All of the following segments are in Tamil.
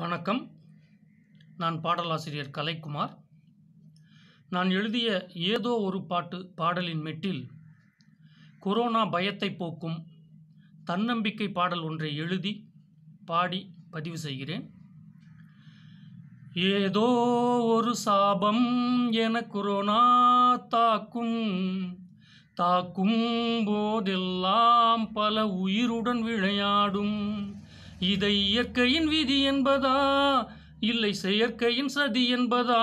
வணக்கம் நான் பாடலாசிரியர் கலைக்குமார் நான் எழுதிய ஏதோ ஒரு பாட்டு பாடலின் மெட்டில் கொரோனா பயத்தை போக்கும் தன்னம்பிக்கை பாடல் ஒன்றை எழுதி பாடி பதிவு செய்கிறேன் ஏதோ ஒரு சாபம் என கொரோனா தாக்கும் தாக்கும் போதெல்லாம் பல உயிருடன் விளையாடும் இதை இயற்கையின் விதி என்பதா இல்லை செயற்கையின் சதி என்பதா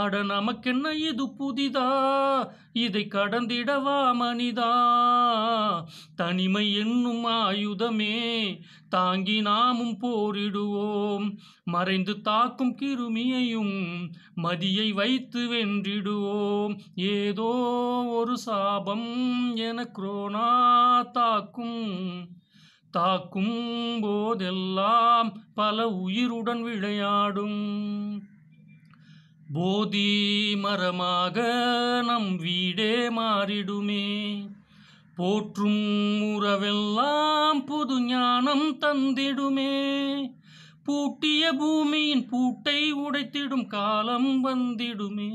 அட நமக்கென்ன இது புதிதா இதை கடந்திடவா மனிதா தனிமை என்னும் ஆயுதமே தாங்கி நாமும் போரிடுவோம் மறைந்து தாக்கும் கிருமியையும் மதியை வைத்து வென்றிடுவோம் ஏதோ ஒரு சாபம் என குரோனா தாக்கும் தாக்கும் போதெல்லாம் பல உயிருடன் விளையாடும் போதி மரமாக நம் வீடே மாறிடுமே போற்றும் உறவெல்லாம் புது ஞானம் தந்திடுமே பூட்டிய பூமியின் பூட்டை உடைத்திடும் காலம் வந்திடுமே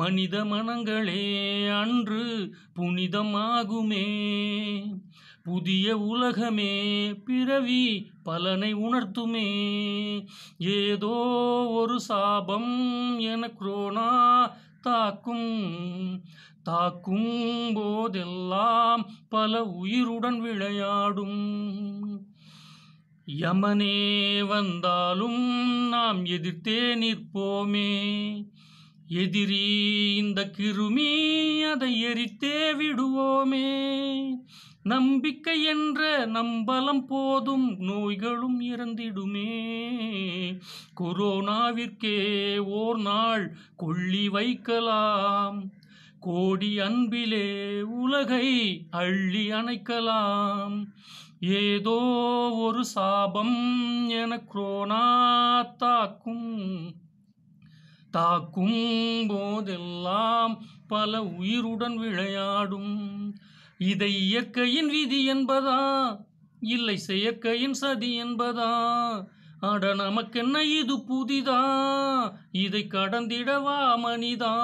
மனித மனங்களே அன்று புனிதமாகுமே புதிய உலகமே பிறவி பலனை உணர்த்துமே ஏதோ ஒரு சாபம் என குரோனா தாக்கும் தாக்கும் போதெல்லாம் பல உயிருடன் விளையாடும் யமனே வந்தாலும் நாம் எதிர்த்தே நிற்போமே எதிரி இந்த கிருமி அதை எரித்தே விடுவோமே நம்பிக்கை என்ற நம்பலம் போதும் நோய்களும் இறந்திடுமே கொரோனாவிற்கே ஓர் நாள் கொள்ளி வைக்கலாம் கோடி அன்பிலே உலகை அள்ளி அணைக்கலாம் ஏதோ ஒரு சாபம் என குரோனா தாக்கும் தாக்கும் போதெல்லாம் பல உயிருடன் விளையாடும் இதை இயற்கையின் விதி என்பதா இல்லை செயற்கையின் சதி என்பதா அட நமக்கென்ன இது புதிதா இதை கடந்திடவா மனிதா